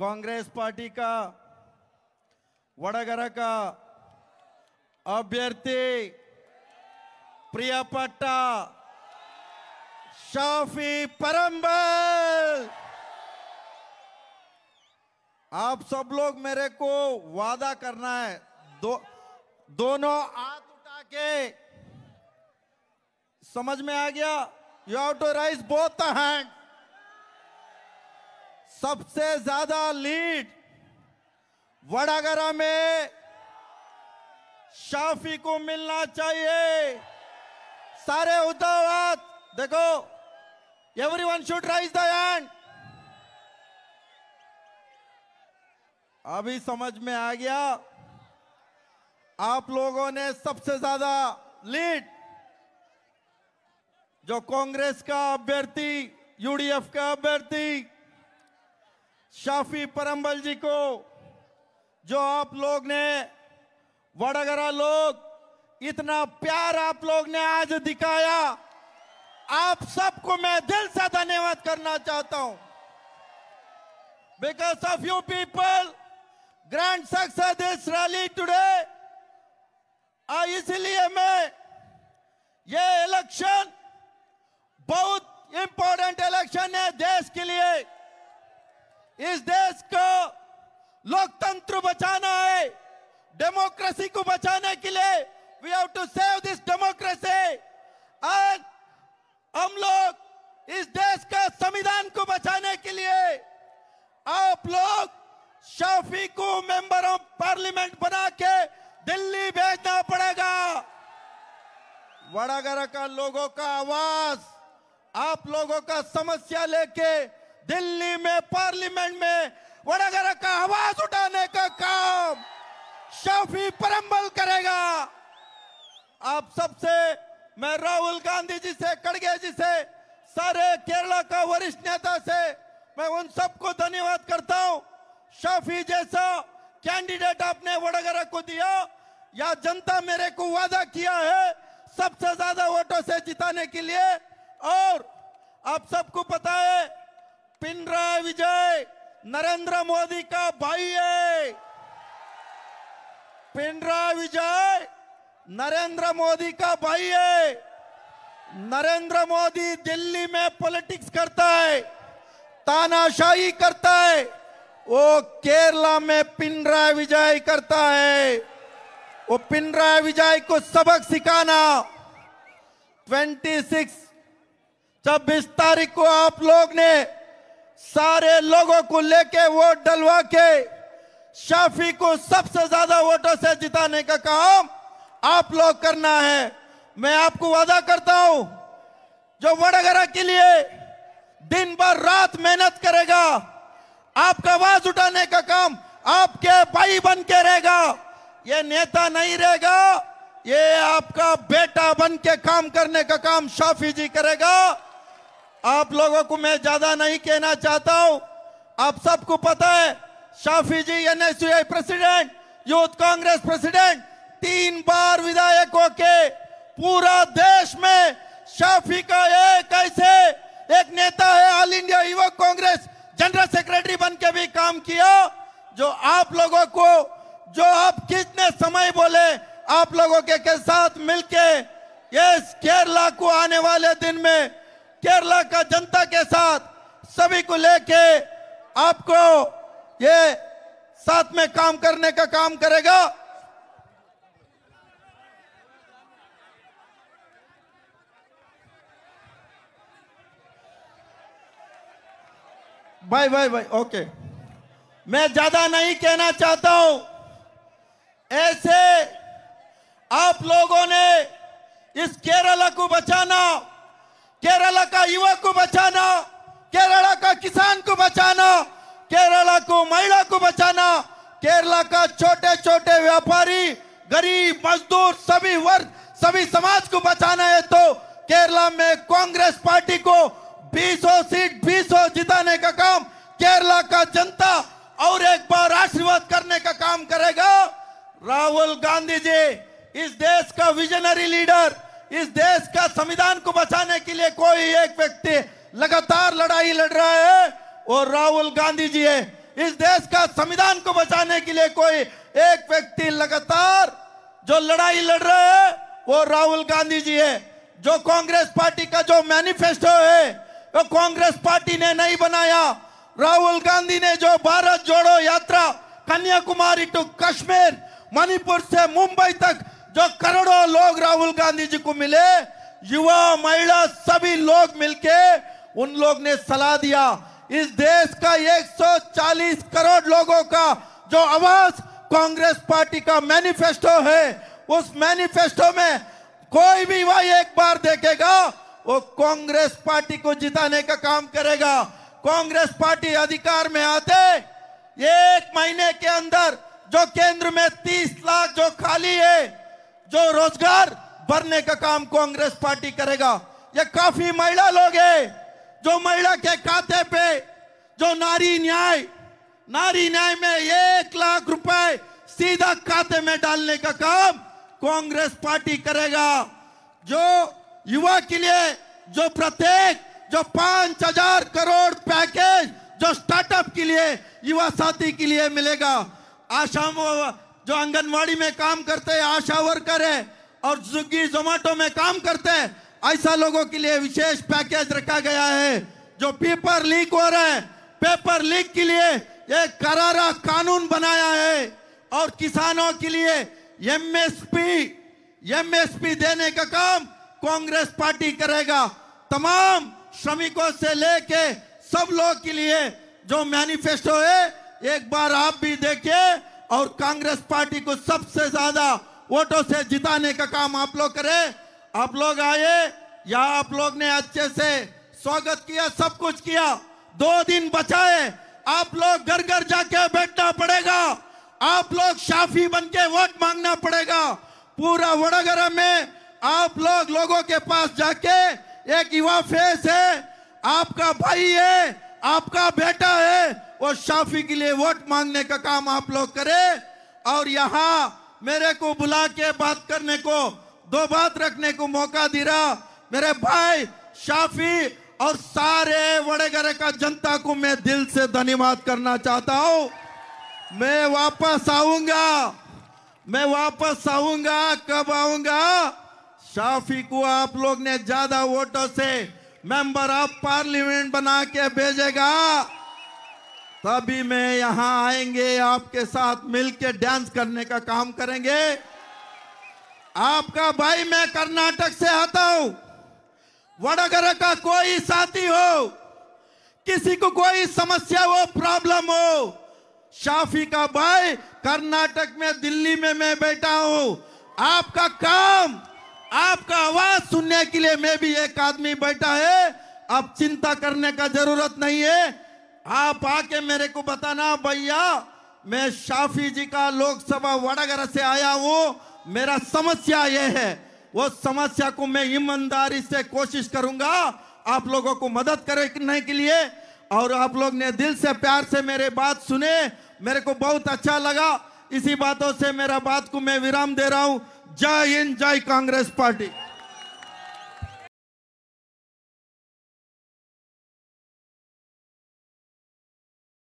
Congress party का वडगर का अभ्यर्थी प्रिया पट्टा शाफी परम्बल आप सब लोग मेरे को वादा करना है दो दोनों हाथ उठा के समझ में आ गया you have to raise both the hand सबसे ज्यादा लीड वडागरा में शाफी को मिलना चाहिए सारे उद्धव देखो everyone should raise the hand अभी समझ में आ गया आप लोगों ने सबसे ज्यादा लीड जो कांग्रेस का अभ्यर्थी यूडीएफ का अभ्यर्थी शाफी परम्बल जी को जो आप लोग ने वडगरा लोग इतना प्यार आप लोग ने आज दिखाया आप सबको मैं दिल से धन्यवाद करना चाहता हूं because of you people grand success this rally today और इसलिए मैं ये इलेक्शन बहुत इंपॉर्टेंट इलेक्शन है देश के लिए इस देश को लोकतंत्र बचाना है डेमोक्रेसी को बचाने के लिए we have to save this democracy आज हम लोग इस देश का संविधान को बचाने के लिए आप लोग शाफी को मेंबर ऑफ पार्लियामेंट बना के दिल्ली भेजना पड़ेगा वड़ागरा का लोगों का आवाज आप लोगों का समस्या लेके दिल्ली में पार्लियामेंट में वडगरा का आवाज उठाने का काम शफी परम्बल करेगा आप सबसे मैं राहुल गांधी जी से खड़गे जी से सारे केरला का वरिष्ठ नेता से मैं उन सबको धन्यवाद करता हूं शफी जैसा कैंडिडेट आपने वडागरा को दिया या जनता मेरे को वादा किया है सबसे ज्यादा वोटों से जिताने के लिए और आप सबको पता है पिनराय विजय नरेंद्र मोदी का भाई है पिंडरा विजय नरेंद्र मोदी का भाई है नरेंद्र मोदी दिल्ली में पॉलिटिक्स करता है तानाशाही करता है वो केरला में पिनरा विजय करता है वो पिनरा विजय को सबक सिखाना 26 छब्बीस तारीख को आप लोग ने सारे लोगों को लेके वोट डलवा के शाफी को सबसे ज्यादा वोटों से जिताने का काम आप लोग करना है मैं आपको वादा करता हूं जो वडगरा के लिए दिन भर रात मेहनत करेगा आपका आवाज उठाने का काम आपके भाई बन के रहेगा ये नेता नहीं रहेगा ये आपका बेटा बन के काम करने का काम शाफी जी करेगा आप लोगों को मैं ज्यादा नहीं कहना चाहता हूं आप सबको पता है Shafi ji an president youth Congress president तीन बार विधायक के पूरा देश में शाफी का एक ऐसे एक नेता है ऑल इंडिया युवक कांग्रेस जनरल सेक्रेटरी बन के भी काम किया जो आप लोगों को जो आप कितने समय बोले आप लोगों के, के साथ मिलके यस केरला को आने वाले दिन में केरला का जनता के साथ सभी को लेके आपको ये साथ में काम करने का काम करेगा भाई भाई भाई ओके मैं ज्यादा नहीं कहना चाहता हूं ऐसे आप लोगों ने इस केरला को बचाना केरला का युवा को बचाना केरला का किसान को बचाना केरला को महिला को बचाना केरला का छोटे छोटे व्यापारी गरीब मजदूर सभी वर्ग सभी समाज को बचाना है तो केरला में कांग्रेस पार्टी को 200 सीट 200 जिताने का काम केरला का जनता और एक बार आशीर्वाद करने का काम करेगा राहुल गांधी जी इस देश का विजनरी लीडर इस देश का संविधान को बचाने के लिए कोई एक व्यक्ति लगातार लड़ाई लड़ रहा है और राहुल गांधी जी है इस देश का संविधान को बचाने के लिए कोई एक व्यक्ति लगातार जो लड़ाई लड़ रहा है वो राहुल गांधी जी है जो कांग्रेस पार्टी का जो मैनिफेस्टो है वो कांग्रेस पार्टी ने नहीं बनाया राहुल गांधी ने जो भारत जोड़ो यात्रा कन्याकुमारी टू कश्मीर मणिपुर से मुंबई तक जो करोड़ों लोग राहुल गांधी जी को मिले युवा महिला सभी लोग मिलके उन लोग ने सलाह दिया इस देश का 140 करोड़ लोगों का जो आवाज कांग्रेस पार्टी का मैनिफेस्टो है उस मैनिफेस्टो में कोई भी वह एक बार देखेगा वो कांग्रेस पार्टी को जिताने का काम करेगा कांग्रेस पार्टी अधिकार में आते एक महीने के अंदर जो केंद्र में 30 लाख जो खाली है जो रोजगार भरने का काम कांग्रेस पार्टी करेगा ये काफी महिला लोग हैं जो महिला के खाते पे जो नारी न्याय नारी न्याय में एक लाख रुपए सीधा खाते में डालने का काम कांग्रेस पार्टी करेगा जो युवा के लिए जो प्रत्येक जो पांच हजार करोड़ पैकेज जो स्टार्टअप के लिए युवा साथी के लिए मिलेगा आशा जो आंगनवाड़ी में काम करते हैं आशा वर्कर है और स्विगी जोमेटो में काम करते हैं ऐसा लोगों के लिए विशेष पैकेज रखा गया है जो पेपर लीक हो रहा है पेपर लीक के लिए एक करारा कानून बनाया है और किसानों के लिए एमएसपी एमएसपी देने का काम कांग्रेस पार्टी करेगा तमाम श्रमिकों से लेके सब लोग के लिए जो मैनिफेस्टो है एक बार आप भी देखिए और कांग्रेस पार्टी को सबसे ज्यादा वोटों से जिताने का काम आप लोग करें आप लोग आए या आप लोग ने अच्छे से स्वागत किया सब कुछ किया दो दिन बचाए आप लोग घर घर जाके बैठना पड़ेगा आप लोग शाफी बन के वोट मांगना पड़ेगा पूरा वडोदरा में आप लोग लोगों के पास जाके एक युवा फेस है आपका भाई है आपका बेटा है वो शाफी के लिए वोट मांगने का काम आप लोग करें और यहाँ मेरे को बुला के बात करने को दो बात रखने को मौका रहा मेरे भाई शाफी और सारे वड़ेगरे का जनता को मैं दिल से धन्यवाद करना चाहता हूँ मैं वापस आऊंगा मैं वापस आऊंगा कब आऊंगा शाफी को आप लोग ने ज्यादा वोटों से मेंबर ऑफ पार्लियामेंट बना के भेजेगा तभी मैं यहां आएंगे आपके साथ मिलके डांस करने का काम करेंगे आपका भाई मैं कर्नाटक से आता हूं वडगर का कोई साथी हो किसी को कोई समस्या हो प्रॉब्लम हो शाफी का भाई कर्नाटक में दिल्ली में मैं बैठा हूं आपका काम आपका आवाज सुनने के लिए मैं भी एक आदमी बैठा है अब चिंता करने का जरूरत नहीं है आप आके मेरे को बताना भैया मैं शाफी जी का लोकसभा वड़ागर से आया हूँ मेरा समस्या यह है वो समस्या को मैं ईमानदारी से कोशिश करूंगा आप लोगों को मदद करने के लिए और आप लोग ने दिल से प्यार से मेरे बात सुने मेरे को बहुत अच्छा लगा इसी बातों से मेरा बात को मैं विराम दे रहा हूं जय हिंद जय कांग्रेस पार्टी